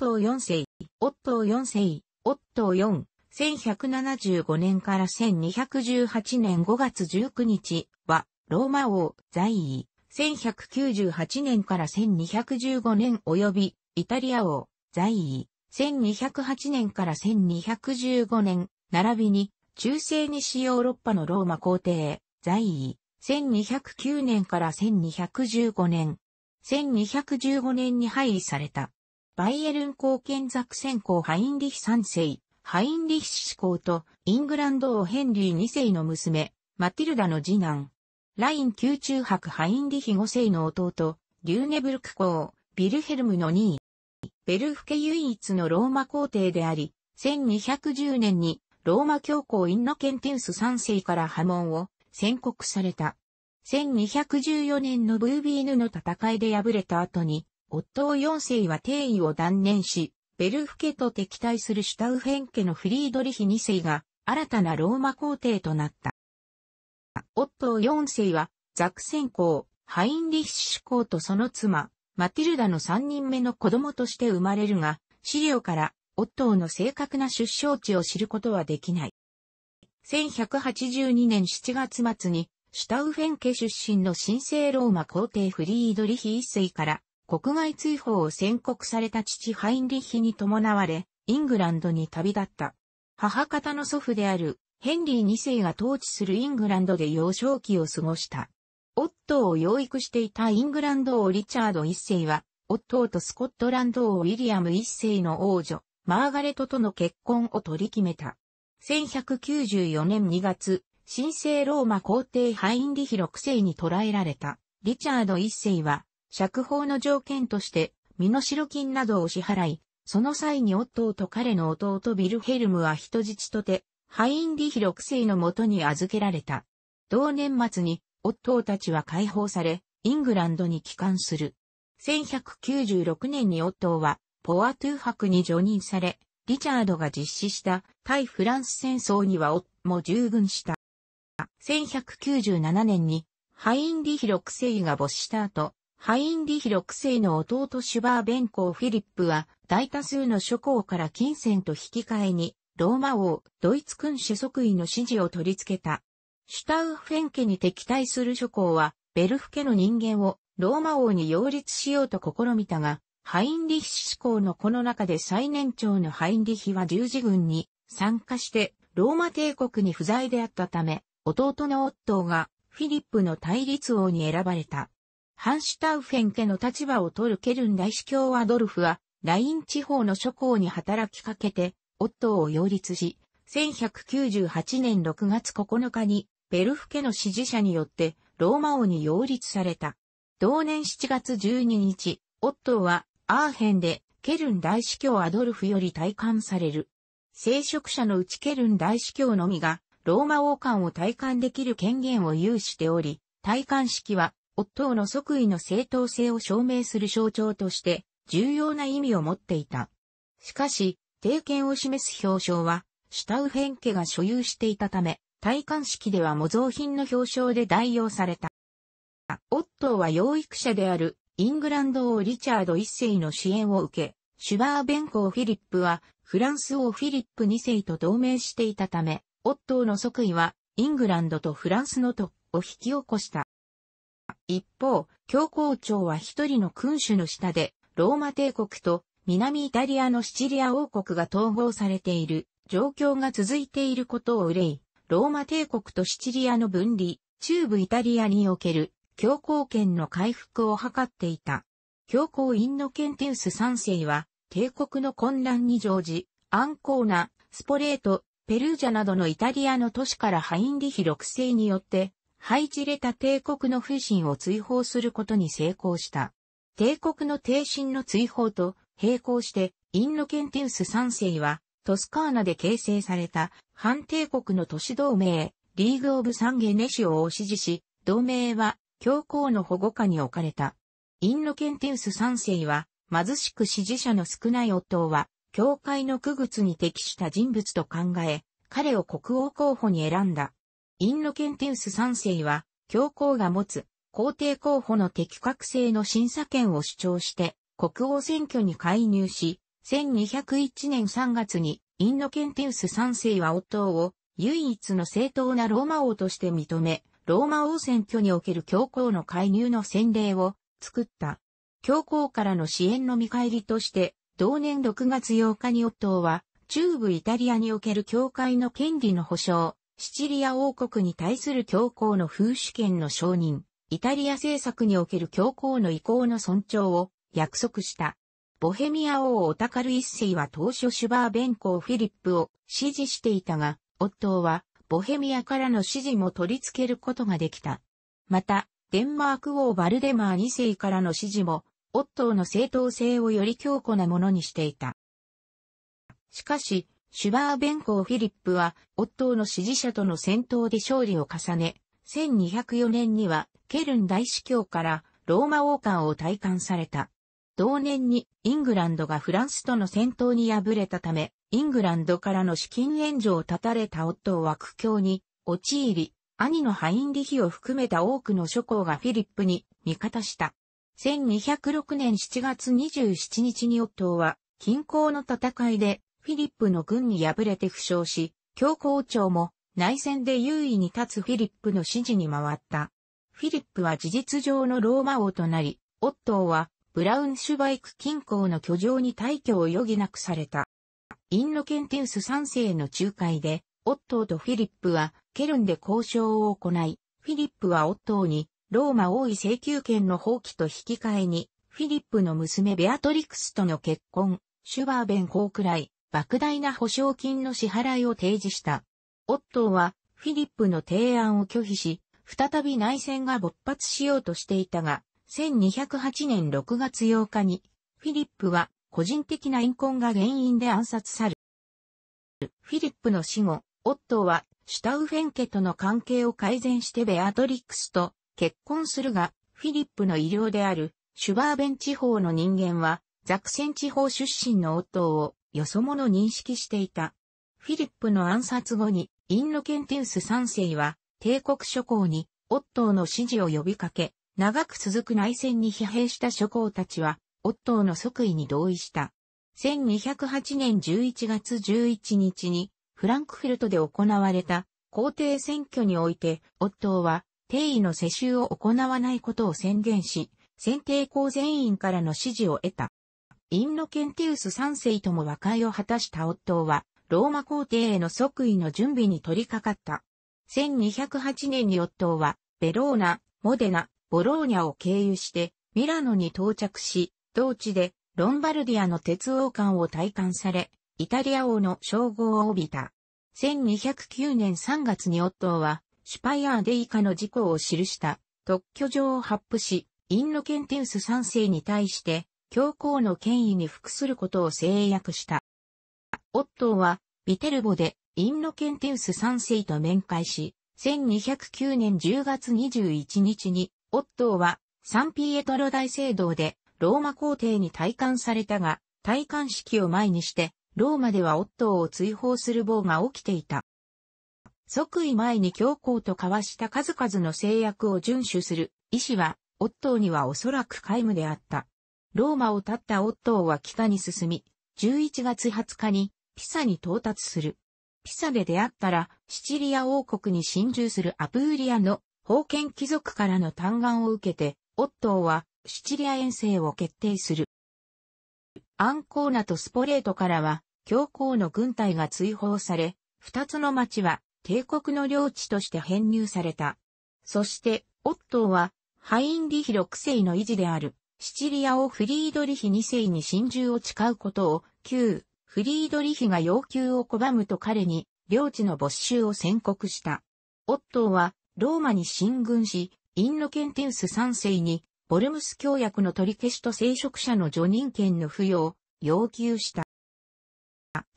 トー4世、オットー4世、オットー4、1175年から1218年5月19日は、ローマ王、在位、1198年から1215年及び、イタリア王、在位、1208年から1215年、並びに、中世西ヨーロッパのローマ皇帝、在位、1209年から1215年、1215年に廃位された。バイエルン公権ザクセ公ハインリヒ3世、ハインリヒ志公と、イングランド王ヘンリー2世の娘、マティルダの次男。ライン宮中博ハインリヒ5世の弟、リューネブルク公、ビルヘルムの2位。ベルフケ唯一のローマ皇帝であり、1210年にローマ教皇インノケンテウス3世から波紋を宣告された。1214年のブービーヌの戦いで敗れた後に、夫を4世は帝位を断念し、ベルフ家と敵対するシュタウフェン家のフリードリヒ2世が新たなローマ皇帝となった。夫を4世はザクセン公、ハインリッシュ公とその妻、マティルダの3人目の子供として生まれるが、資料から夫の正確な出生地を知ることはできない。1182年7月末にシュタウフェン家出身の神聖ローマ皇帝フリードリヒ1世から国外追放を宣告された父ハインリッヒに伴われ、イングランドに旅立った。母方の祖父であるヘンリー2世が統治するイングランドで幼少期を過ごした。夫を養育していたイングランド王リチャード1世は、夫とスコットランド王ウィリアム1世の王女、マーガレトとの結婚を取り決めた。1194年2月、神聖ローマ皇帝ハインリヒ6世に捕らえられた。リチャード1世は、釈放の条件として、身代金などを支払い、その際に夫と彼の弟ビルヘルムは人質とて、ハインリヒセ世のもとに預けられた。同年末に、夫たちは解放され、イングランドに帰還する。1196年に夫は、ポワトゥー博に除任され、リチャードが実施した対フランス戦争には夫も従軍した。1197年に、ハインリヒセ世が没した後、ハインリヒ6世の弟シュバーベン公フィリップは、大多数の諸侯から金銭と引き換えに、ローマ王、ドイツ君主即位の支持を取り付けた。シュタウフェン家に敵対する諸侯は、ベルフ家の人間をローマ王に擁立しようと試みたが、ハインリヒ志向のこの中で最年長のハインリヒは十字軍に参加してローマ帝国に不在であったため、弟の夫がフィリップの対立王に選ばれた。ハンシュタウフェン家の立場を取るケルン大司教アドルフは、ライン地方の諸侯に働きかけて、オットーを擁立し、1198年6月9日に、ベルフ家の支持者によって、ローマ王に擁立された。同年7月12日、オットーは、アーヘンで、ケルン大司教アドルフより退官される。聖職者のうちケルン大司教のみが、ローマ王冠を退官できる権限を有しており、退官式は夫の即位の正当性を証明する象徴として重要な意味を持っていた。しかし、定権を示す表彰は、シュタウフェン家が所有していたため、戴冠式では模造品の表彰で代用された。夫は養育者であるイングランド王リチャード一世の支援を受け、シュバーベン公フィリップはフランス王フィリップ二世と同盟していたため、夫の即位はイングランドとフランスのとを引き起こした。一方、教皇庁は一人の君主の下で、ローマ帝国と南イタリアのシチリア王国が統合されている状況が続いていることを憂い、ローマ帝国とシチリアの分離、中部イタリアにおける教皇権の回復を図っていた。教皇インノケンテウス3世は、帝国の混乱に乗じ、アンコーナ、スポレート、ペルージャなどのイタリアの都市からハインリヒ6世によってハイチレタ帝国の不信を追放することに成功した。帝国の帝神の追放と並行して、インノケンティウス3世は、トスカーナで形成された、反帝国の都市同盟、リーグ・オブ・サンゲネシオを支持し、同盟は、教皇の保護下に置かれた。インノケンティウス3世は、貧しく支持者の少ない夫は、教会の区物に適した人物と考え、彼を国王候補に選んだ。インノケンテウス三世は、教皇が持つ皇帝候補の適格性の審査権を主張して、国王選挙に介入し、1201年3月にインノケンテウス3世は夫を唯一の正当なローマ王として認め、ローマ王選挙における教皇の介入の先例を作った。教皇からの支援の見返りとして、同年6月8日に夫は中部イタリアにおける教会の権利の保障、シチリア王国に対する教皇の風主権の承認、イタリア政策における教皇の意向の尊重を約束した。ボヘミア王オタカル一世は当初シュバーベン公フィリップを支持していたが、オットーはボヘミアからの支持も取り付けることができた。また、デンマーク王バルデマー二世からの支持も、オットーの正当性をより強固なものにしていた。しかし、シュバーベンコー・フィリップは、夫の支持者との戦闘で勝利を重ね、1204年には、ケルン大司教からローマ王冠を退官された。同年にイングランドがフランスとの戦闘に敗れたため、イングランドからの資金援助を断たれた夫は苦境に陥り、兄のハインリヒを含めた多くの諸侯がフィリップに味方した。1206年7月27日に夫は、近郊の戦いでィリップの軍に敗れて負傷し、教皇庁も内戦で優位に立つフィリップの指示に回った。フィリップは事実上のローマ王となり、オットーはブラウンシュバイク近郊の居城に退去を余儀なくされた。インノケンテウス3世の仲介で、オットーとフィリップはケルンで交渉を行い、フィリップはオットーにローマ王位請求権の放棄と引き換えに、フィリップの娘ベアトリクスとの結婚、シュバーベン皇位。莫大な保証金の支払いを提示した。オットーはフィリップの提案を拒否し、再び内戦が勃発しようとしていたが、1208年6月8日に、フィリップは個人的な陰婚が原因で暗殺される。フィリップの死後、オットーはシュタウフェン家との関係を改善してベアトリックスと結婚するが、フィリップの医療であるシュバーベン地方の人間は、ザクセン地方出身のオットーをよそ者認識していた。フィリップの暗殺後に、インノケンティウス3世は、帝国諸侯に、オットーの支持を呼びかけ、長く続く内戦に疲弊した諸侯たちは、オットーの即位に同意した。1208年11月11日に、フランクフルトで行われた皇帝選挙において、オットーは、帝位の世襲を行わないことを宣言し、選定公全員からの支持を得た。インロケンティウス三世とも和解を果たした夫は、ローマ皇帝への即位の準備に取り掛かった。1208年に夫は、ベローナ、モデナ、ボローニャを経由して、ミラノに到着し、同地で、ロンバルディアの鉄王冠を体感され、イタリア王の称号を帯びた。1209年3月に夫は、シュパイアーデイカの事故を記した特許状を発布し、インノケンテウス3世に対して、教皇の権威に服することを制約した。オットーは、ビテルボで、インノケンテウス3世と面会し、1209年10月21日に、オットーは、サンピエトロ大聖堂で、ローマ皇帝に戴冠されたが、戴冠式を前にして、ローマではオットーを追放する棒が起きていた。即位前に教皇と交わした数々の制約を遵守する、医師は、オットーにはおそらく皆無であった。ローマを立ったオットーは北に進み、11月20日にピサに到達する。ピサで出会ったら、シチリア王国に侵入するアプーリアの封建貴族からの嘆願を受けて、オットーはシチリア遠征を決定する。アンコーナとスポレートからは、教皇の軍隊が追放され、二つの町は帝国の領地として編入された。そして、オットーは、ハインリヒロセ世の維持であるシチリアをフリードリヒ2世に真珠を誓うことを、旧、フリードリヒが要求を拒むと彼に、領地の没収を宣告した。オットーは、ローマに進軍し、インノケンテウス3世に、ボルムス教約の取り消しと聖職者の除任権の付与を要求した。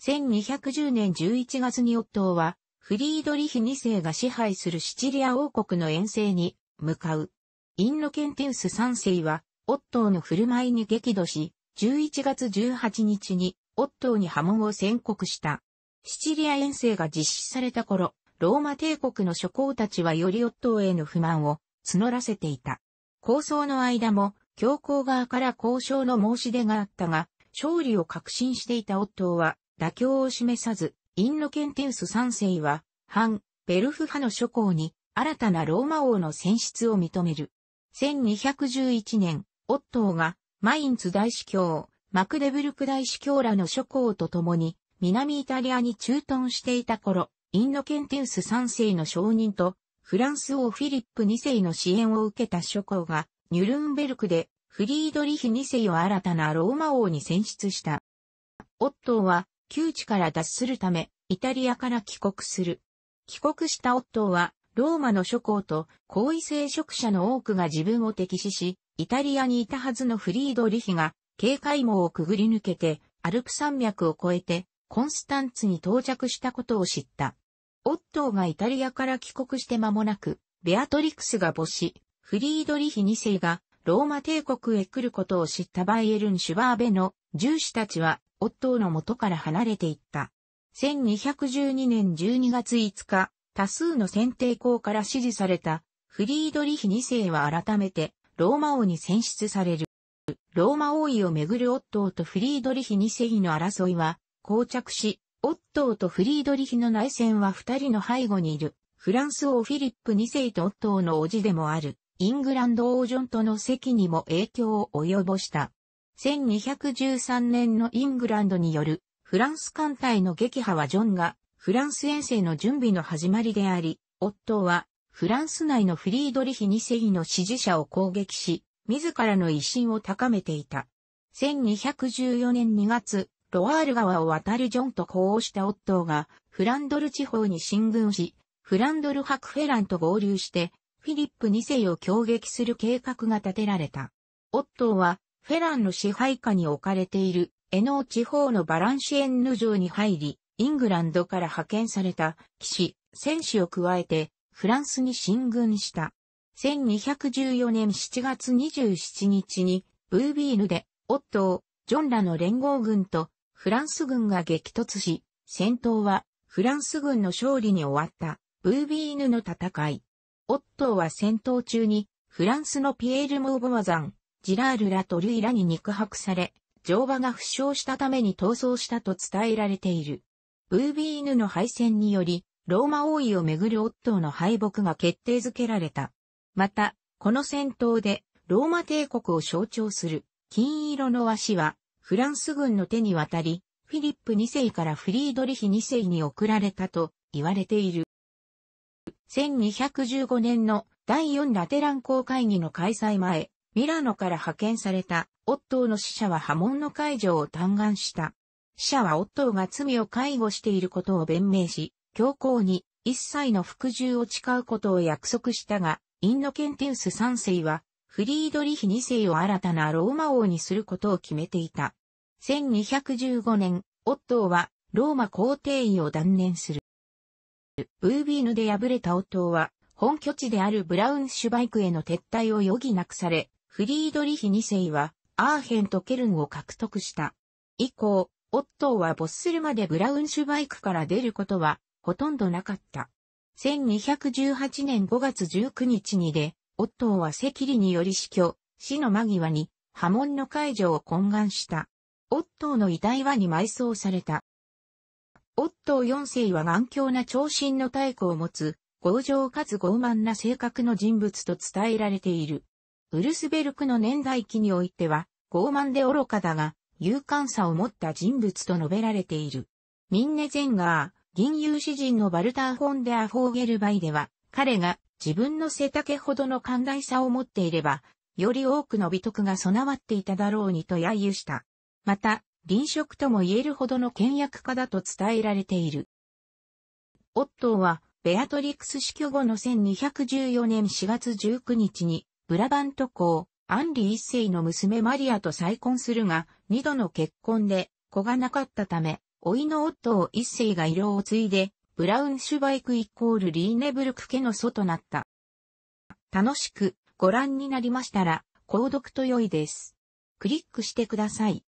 1210年11月にオットーは、フリードリヒ2世が支配するシチリア王国の遠征に向かう。インノケンテウス3世はオットーの振る舞いに激怒し、11月18日にオットーに波紋を宣告した。シチリア遠征が実施された頃、ローマ帝国の諸侯たちはよりオットーへの不満を募らせていた。構想の間も、教皇側から交渉の申し出があったが、勝利を確信していたオットーは、妥協を示さず、インノケンテウス3世は、反、ベルフ派の諸侯に、新たなローマ王の選出を認める。1211年、オットーが、マインツ大司教、マクデブルク大司教らの諸侯と共に、南イタリアに駐屯していた頃、インノケンテウス3世の承認と、フランス王フィリップ2世の支援を受けた諸侯が、ニュルンベルクで、フリードリヒ2世を新たなローマ王に選出した。オットーは、窮地から脱するため、イタリアから帰国する。帰国したオットーは、ローマの諸侯と、後位聖職者の多くが自分を敵視し、イタリアにいたはずのフリードリヒが、警戒網をくぐり抜けて、アルプ山脈を越えて、コンスタンツに到着したことを知った。オットーがイタリアから帰国して間もなく、ベアトリクスが母子、フリードリヒ2世がローマ帝国へ来ることを知ったバイエルン・シュバーベの従子たちは、オットーの元から離れていった。1212年12月5日、多数の選定校から指示されたフリードリヒ2世は改めてローマ王に選出される。ローマ王位をめぐるオットーとフリードリヒ2世の争いは、膠着し、オットーとフリードリヒの内戦は二人の背後にいる、フランス王フィリップ2世とオットーの叔父でもある、イングランド王ジョンとの席にも影響を及ぼした。1213年のイングランドによるフランス艦隊の撃破はジョンがフランス遠征の準備の始まりであり、オットーはフランス内のフリードリヒ2世の支持者を攻撃し、自らの威信を高めていた。1214年2月、ロワール川を渡るジョンと呼応したオットーが、フランドル地方に進軍し、フランドル博フェランと合流して、フィリップ2世を攻撃する計画が立てられた。オットーは、フェランの支配下に置かれている、エノー地方のバランシエンヌ城に入り、イングランドから派遣された騎士、戦士を加えて、フランスに進軍した。1214年7月27日に、ブービーヌで、オットー、ジョンらの連合軍とフランス軍が激突し、戦闘はフランス軍の勝利に終わったブービーヌの戦い。オットーは戦闘中にフランスのピエール・モーボワザン、ジラールラとルイラに肉薄され、乗馬が負傷したために逃走したと伝えられている。ブービーヌの敗戦により、ローマ王位をめぐるオットーの敗北が決定づけられた。また、この戦闘でローマ帝国を象徴する金色の和紙はフランス軍の手に渡り、フィリップ2世からフリードリヒ2世に送られたと言われている。1215年の第4ラテラン公会議の開催前、ミラノから派遣されたオットーの死者は波紋の解除を嘆願した。死者はオットーが罪を介護していることを弁明し、教皇に一切の服従を誓うことを約束したが、インノケンテウス3世は、フリードリヒ2世を新たなローマ王にすることを決めていた。1215年、オットーは、ローマ皇帝位を断念する。ブービーヌで敗れたオットーは、本拠地であるブラウンシュバイクへの撤退を余儀なくされ、フリードリヒ2世は、アーヘンとケルンを獲得した。以降、オットーは没するまでブラウンシュバイクから出ることはほとんどなかった。1218年5月19日にで、オットーは赤痢により死去、死の間際に波紋の解除を懇願した。オットーの遺体はに埋葬された。オットー4世は頑強な長身の太鼓を持つ、強情かつ傲慢な性格の人物と伝えられている。ウルスベルクの年代記においては、傲慢で愚かだが、勇敢さを持った人物と述べられている。ミンネゼンガー、銀融詩人のバルター・フォンデア・フォーゲルバイでは、彼が自分の背丈ほどの寛大さを持っていれば、より多くの美徳が備わっていただろうにと揶揄した。また、臨職とも言えるほどの倹約家だと伝えられている。オットーは、ベアトリクス死去後の1214年4月19日に、ブラバント公、アンリ一世の娘マリアと再婚するが、二度の結婚で子がなかったため、老いの夫を一世が色を継いで、ブラウンシュバイクイコールリーネブルク家の祖となった。楽しくご覧になりましたら、購読と良いです。クリックしてください。